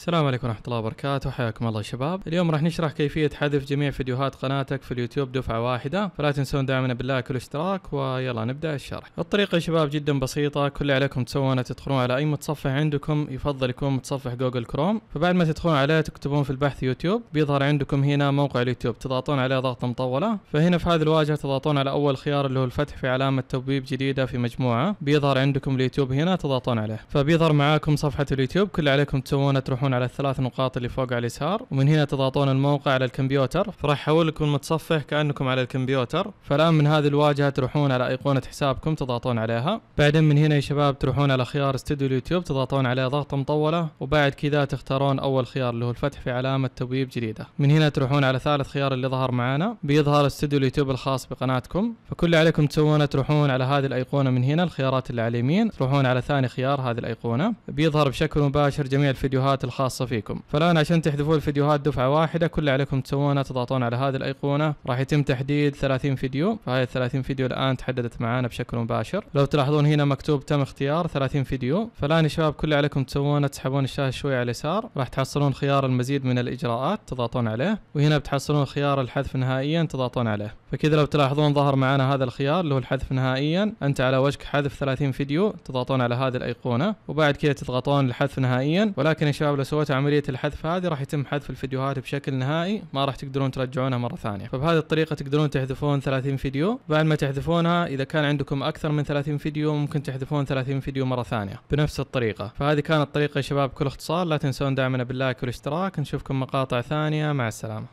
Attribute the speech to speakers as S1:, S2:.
S1: السلام عليكم ورحمة الله وبركاته حياكم الله شباب اليوم راح نشرح كيفية حذف جميع فيديوهات قناتك في اليوتيوب دفعة واحدة فلا تنسون دعمنا باللايك والاشتراك ويلا نبدأ الشرح الطريقة يا شباب جدا بسيطة كل اللي عليكم تسوونه تدخلون على أي متصفح عندكم يفضل يكون متصفح جوجل كروم فبعد ما تدخلون عليه تكتبون في البحث يوتيوب بيظهر عندكم هنا موقع اليوتيوب تضغطون عليه ضغطة مطولة فهنا في هذه الواجهة تضغطون على أول خيار اللي هو الفتح في علامة تبويب جديدة في مجموعة بيظهر عندكم اليوتيوب هنا تضغطون عليه فبيظهر معاكم صفحة اليوتيوب كل اللي عليكم تسوونه تروحون تضغطون على الثلاث نقاط اللي فوق على اليسار ومن هنا تضغطون الموقع على الكمبيوتر فراح يحول لكم المتصفح كانكم على الكمبيوتر فالان من هذه الواجهه تروحون على ايقونه حسابكم تضغطون عليها بعدين من هنا يا شباب تروحون على خيار استوديو اليوتيوب تضغطون عليه ضغطه مطوله وبعد كذا تختارون اول خيار اللي هو الفتح في علامه تبويب جديده من هنا تروحون على ثالث خيار اللي ظهر معانا بيظهر استوديو اليوتيوب الخاص بقناتكم فكل اللي عليكم تسوونه تروحون على هذه الايقونه من هنا الخيارات اللي على اليمين تروحون على ثاني خيار هذه الايقونه بيظهر بشكل مباشر جميع الفيديوهات الخاصة الخاصة فيكم فالآن عشان تحذفوا الفيديوهات دفعة واحدة كل اللي عليكم تسوونه تضغطون على هذه الأيقونة راح يتم تحديد 30 فيديو فهذه ال 30 فيديو الآن تحددت معانا بشكل مباشر لو تلاحظون هنا مكتوب تم اختيار 30 فيديو فالآن يا شباب كل اللي عليكم تسوونه تسحبون الشاشة شوي على اليسار راح تحصلون خيار المزيد من الإجراءات تضغطون عليه وهنا بتحصلون خيار الحذف نهائيا تضغطون عليه فكذا لو تلاحظون ظهر معنا هذا الخيار اللي هو الحذف نهائيا انت على وشك حذف 30 فيديو تضغطون على هذه الايقونه وبعد كذا تضغطون الحذف نهائيا ولكن يا شباب لو سويتوا عمليه الحذف هذه راح يتم حذف الفيديوهات بشكل نهائي ما راح تقدرون ترجعونها مره ثانيه فبهذه الطريقه تقدرون تحذفون 30 فيديو بعد ما تحذفونها اذا كان عندكم اكثر من 30 فيديو ممكن تحذفون 30 فيديو مره ثانيه بنفس الطريقه فهذه كانت الطريقه يا شباب بكل اختصار لا تنسون دعمنا باللايك والاشتراك نشوفكم مقاطع ثانيه مع السلامه